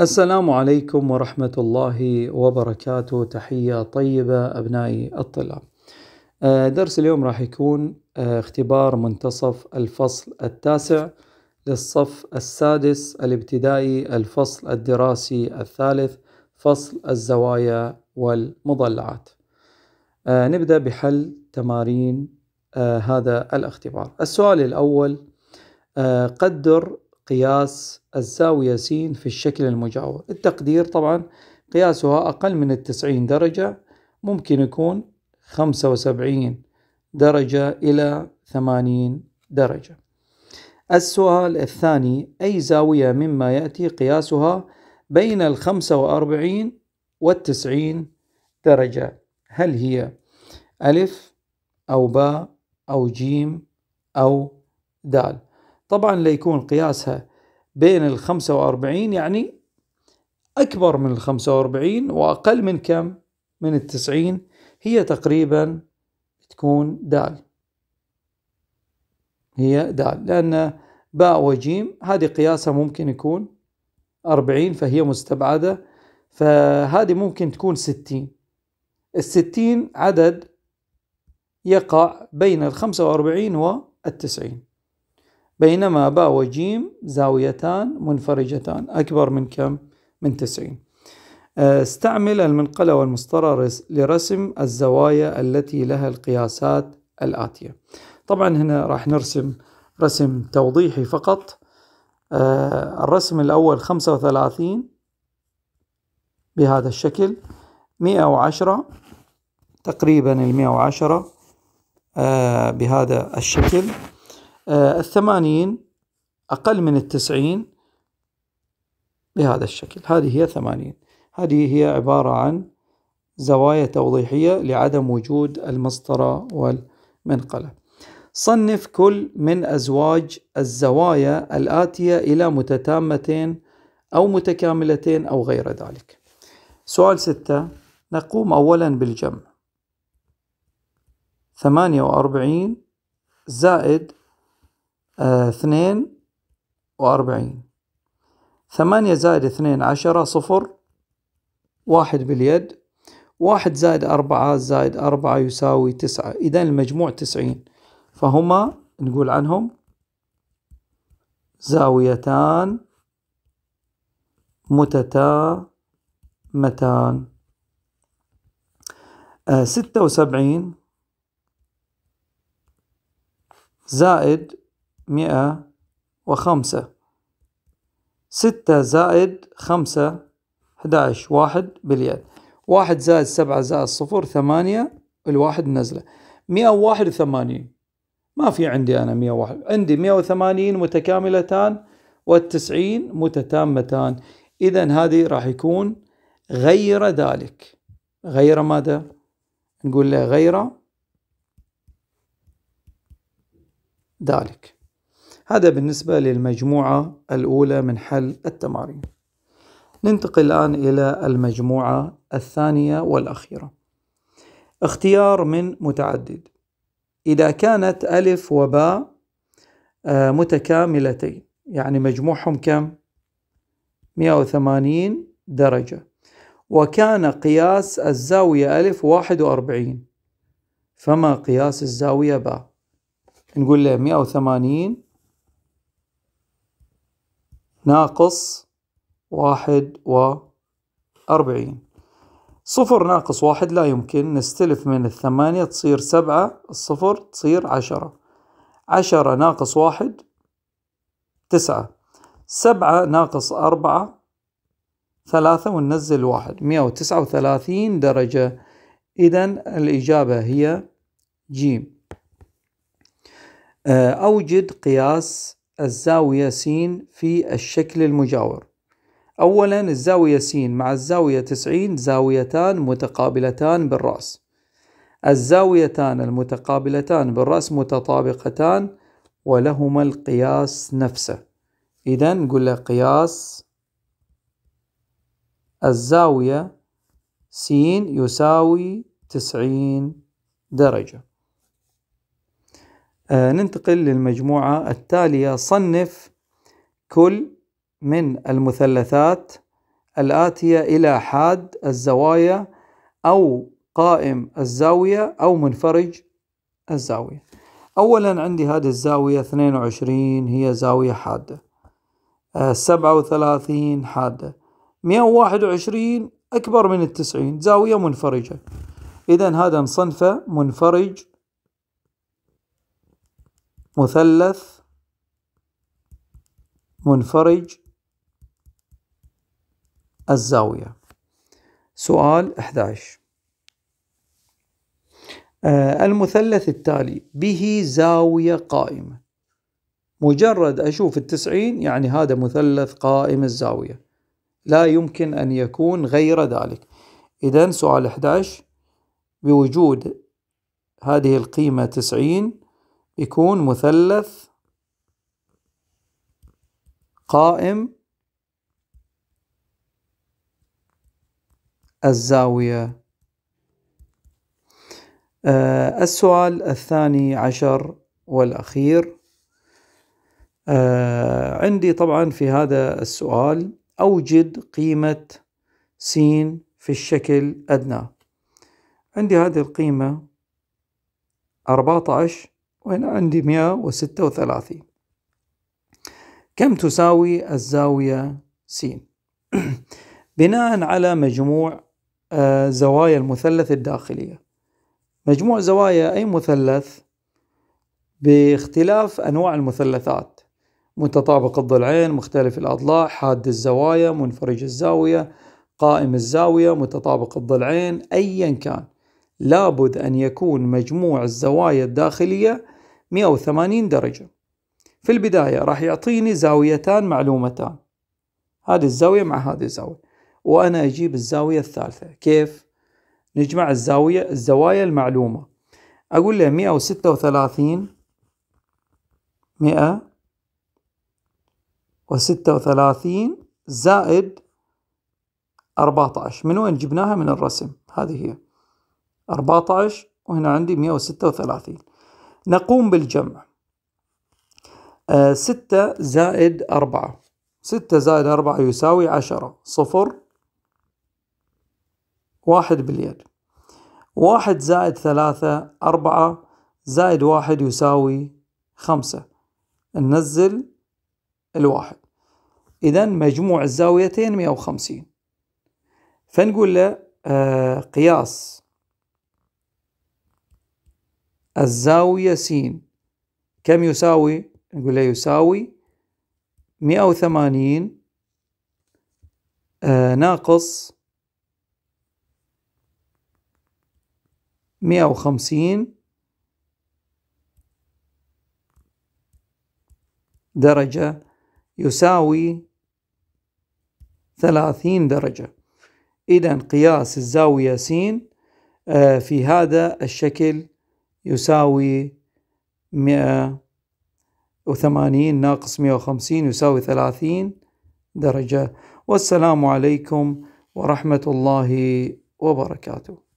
السلام عليكم ورحمة الله وبركاته تحية طيبة أبنائي الطلاب آه، درس اليوم راح يكون آه، اختبار منتصف الفصل التاسع للصف السادس الابتدائي الفصل الدراسي الثالث فصل الزوايا والمضلعات آه، نبدأ بحل تمارين هذا الاختبار السؤال الأول قدر قياس الزاوية س في الشكل المجاور التقدير طبعا قياسها أقل من التسعين درجة ممكن يكون خمسة وسبعين درجة إلى ثمانين درجة السؤال الثاني أي زاوية مما يأتي قياسها بين الخمسة وأربعين والتسعين درجة هل هي ألف أو باء أو جيم أو دال طبعا ليكون قياسها بين ال 45 يعني أكبر من ال 45 وأقل من كم؟ من ال 90 هي تقريبا تكون دال هي دال لأن باء وجيم هذه قياسها ممكن يكون 40 فهي مستبعدة فهذه ممكن تكون 60 ال 60 عدد يقع بين ال 45 وأربعين 90 بينما باء وجيم زاويتان منفرجتان أكبر من كم؟ من 90 آه، استعمل المنقلة والمسطرة لرسم الزوايا التي لها القياسات الآتية طبعا هنا راح نرسم رسم توضيحي فقط آه، الرسم الأول 35 بهذا الشكل 110 تقريبا ال 110 آه، بهذا الشكل آه، الثمانين أقل من التسعين بهذا الشكل هذه هي ثمانين هذه هي عبارة عن زوايا توضيحية لعدم وجود المسطرة والمنقلة صنف كل من أزواج الزوايا الآتية إلى متتامتين أو متكاملتين أو غير ذلك سؤال ستة نقوم أولا بالجمع ثمانية وأربعين زائد آه، اثنين وأربعين ثمانية زائد اثنين عشرة صفر واحد باليد واحد زائد أربعة زائد أربعة يساوي تسعة إذا المجموع تسعين فهما نقول عنهم زاويتان متتامتان آه، ستة وسبعين زائد مئة وخمسة ستة زائد خمسة أحداش واحد باليد واحد زائد سبعة زائد صفر ثمانية الواحد نزلة مئة واحد وثمانين ما في عندي أنا مئة واحد عندي مئة وثمانين متكاملتان والتسعين متتامتان إذا هذه راح يكون غير ذلك غير ماذا؟ نقول له غير ذلك هذا بالنسبة للمجموعة الأولى من حل التمارين ننتقل الآن إلى المجموعة الثانية والأخيرة اختيار من متعدد إذا كانت ألف وباء آه، متكاملتين يعني مجموعهم كم؟ 180 درجة وكان قياس الزاوية ألف 41 فما قياس الزاوية باء نقول له 180 ناقص واحد وأربعين صفر ناقص واحد لا يمكن نستلف من الثمانية تصير سبعة الصفر تصير عشرة عشرة ناقص واحد تسعة سبعة ناقص أربعة ثلاثة وننزل واحد مئة وتسعة وثلاثين درجة إذا الإجابة هي جيم أوجد قياس الزاوية س في الشكل المجاور أولا الزاوية س مع الزاوية 90 زاويتان متقابلتان بالرأس الزاويتان المتقابلتان بالرأس متطابقتان ولهما القياس نفسه إذا نقول له قياس الزاوية س يساوي 90 درجة آه، ننتقل للمجموعة التالية صنف كل من المثلثات الآتية إلى حاد الزوايا أو قائم الزاوية أو منفرج الزاوية أولا عندي هذه الزاوية 22 هي زاوية حادة 37 آه، حادة 121 أكبر من التسعين زاوية منفرجة إذا هذا نصنفه منفرج مثلث منفرج الزاوية سؤال 11 آه، المثلث التالي به زاوية قائمة مجرد أشوف التسعين يعني هذا مثلث قائم الزاوية لا يمكن أن يكون غير ذلك إذن سؤال 11 بوجود هذه القيمة 90 يكون مثلث قائم الزاوية آه السؤال الثاني عشر والأخير آه عندي طبعا في هذا السؤال أوجد قيمة س في الشكل أدنى عندي هذه القيمة 14 وهنا عندي 136 كم تساوي الزاوية س بناء على مجموع آه، زوايا المثلث الداخلية مجموع زوايا أي مثلث باختلاف أنواع المثلثات متطابق الضلعين مختلف الأضلاع حاد الزوايا منفرج الزاوية قائم الزاوية متطابق الضلعين أيا كان لابد أن يكون مجموع الزوايا الداخلية 180 درجة في البداية راح يعطيني زاويتان معلومتان هذه الزاوية مع هذه الزاوية وأنا أجيب الزاوية الثالثة كيف؟ نجمع الزاوية الزوايا المعلومة أقول له 136 136 زائد 14 من وين جبناها من الرسم هذه هي 14 وهنا عندي 136 نقوم بالجمع آه، ستة زائد أربعة ستة زائد أربعة يساوي عشرة صفر واحد باليد واحد زائد ثلاثة أربعة زائد واحد يساوي خمسة ننزل الواحد إذا مجموع الزاويتين مئة وخمسين فنقول له آه، قياس الزاوية س كم يساوي؟ نقول له يساوي مئة وثمانين آه، ناقص مئة وخمسين درجة يساوي ثلاثين درجة إذا قياس الزاوية س آه، في هذا الشكل يساوي مئة وثمانين ناقص مئة وخمسين يساوي ثلاثين درجة والسلام عليكم ورحمة الله وبركاته